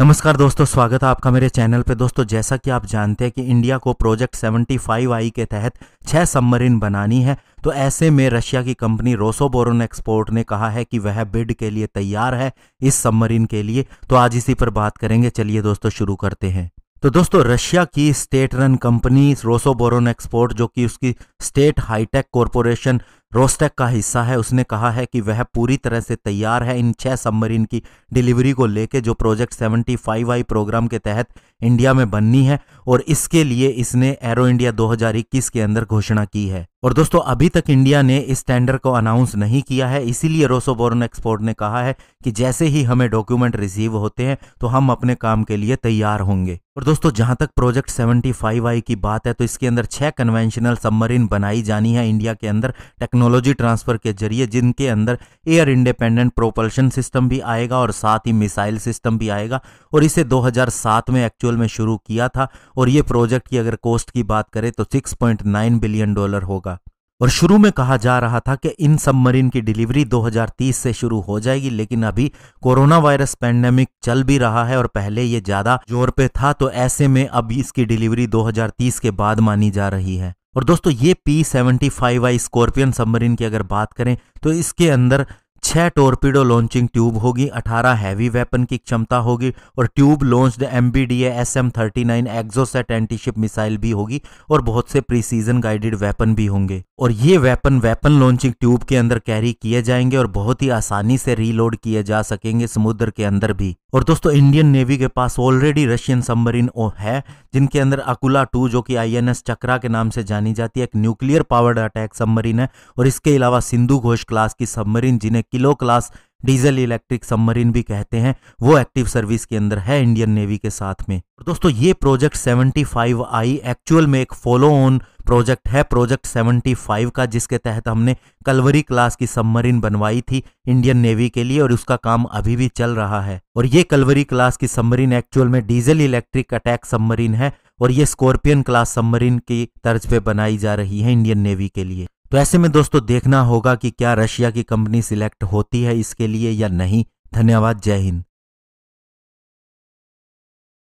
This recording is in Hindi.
नमस्कार दोस्तों स्वागत है आपका मेरे चैनल पे दोस्तों जैसा कि आप जानते हैं कि इंडिया को प्रोजेक्ट 75 आई के तहत छह सबमरीन बनानी है तो ऐसे में रशिया की कंपनी बोरोन एक्सपोर्ट ने कहा है कि वह बिड के लिए तैयार है इस सबमरीन के लिए तो आज इसी पर बात करेंगे चलिए दोस्तों शुरू करते हैं तो दोस्तों रशिया की state run company Rosoboronexport जो कि उसकी स्टेट हाईटेक कॉरपोरेशन रोस्टेक का हिस्सा है उसने कहा है कि वह पूरी तरह से तैयार है इन छह सबमरीन की डिलीवरी को लेकर जो प्रोजेक्ट फाइव आई प्रोग्राम के तहत इंडिया में बननी है और इसके लिए इसने एरो इंडिया 2021 के अंदर घोषणा की है और दोस्तों अभी तक इंडिया ने इस टेंडर को अनाउंस नहीं किया है इसीलिए रोसो बोर्न एक्सपोर्ट ने कहा है कि जैसे ही हमें डॉक्यूमेंट रिसीव होते हैं तो हम अपने काम के लिए तैयार होंगे और दोस्तों जहां तक प्रोजेक्ट सेवेंटी आई की बात है तो इसके अंदर छह कन्वेंशनल सबमरीन बनाई जानी है इंडिया के अंदर टेक्नोलॉजी टेक्नोलॉजी ट्रांसफर के जरिए जिनके अंदर एयर इंडिपेंडेंट प्रोपल्शन सिस्टम भी आएगा और साथ ही मिसाइल सिस्टम भी आएगा और इसे 2007 में एक्चुअल में शुरू किया था और ये प्रोजेक्ट की अगर कॉस्ट की बात करें तो 6.9 बिलियन डॉलर होगा और शुरू में कहा जा रहा था कि इन सबमरीन की डिलीवरी 2030 से शुरू हो जाएगी लेकिन अभी कोरोना वायरस पैंडेमिक चल भी रहा है और पहले ये ज्यादा जोर पे था तो ऐसे में अब इसकी डिलीवरी 2030 के बाद मानी जा रही है और दोस्तों ये P seventy five I Scorpion submarine की अगर बात करें तो इसके अंदर छह टोरपीडो लॉन्चिंग ट्यूब होगी अठारह हैवी वेपन की क्षमता होगी और tube launched M B D S M thirty nine Exocet antiship missile भी होगी और बहुत से प्रीसीजन गाइडेड वेपन भी होंगे और ये वेपन वेपन लॉन्चिंग ट्यूब के अंदर कैरी किए जाएंगे और बहुत ही आसानी से रीलोड किए जा सकेंगे समुद्र के अंदर भी और दोस्तों इंडियन नेवी के पास ऑलरेडी रशियन सबमरीन है जिनके अंदर अकुला टू जो कि आईएनएस चक्रा के नाम से जानी जाती है एक न्यूक्लियर पावर्ड अटैक सबमरीन है और इसके अलावा सिंधु घोष क्लास की सबमरीन जिन्हें kilo class diesel electric submarine भी कहते हैं वो एक्टिव सर्विस के अंदर है इंडियन नेवी के साथ में और दोस्तों ये प्रोजेक्ट 75 आई एक्चुअल में एक फॉलो ऑन प्रोजेक्ट है प्रोजेक्ट 75 का जिसके तहत हमने कलवरी क्लास की सबमरीन बनवाई थी इंडियन नेवी के लिए और उसका काम अभी भी चल रहा है और ये कलवरी क्लास की सबमरीन एक्चुअल में डीजल इलेक्ट्रिक अटैक सबमरीन है और ये स्कॉर्पियन क्लास सबमरीन की तर्ज पे बनाई जा रही है इंडियन नेवी के लिए तो ऐसे में दोस्तों देखना होगा कि क्या रशिया की कंपनी सिलेक्ट होती है इसके लिए या नहीं धन्यवाद जय हिंद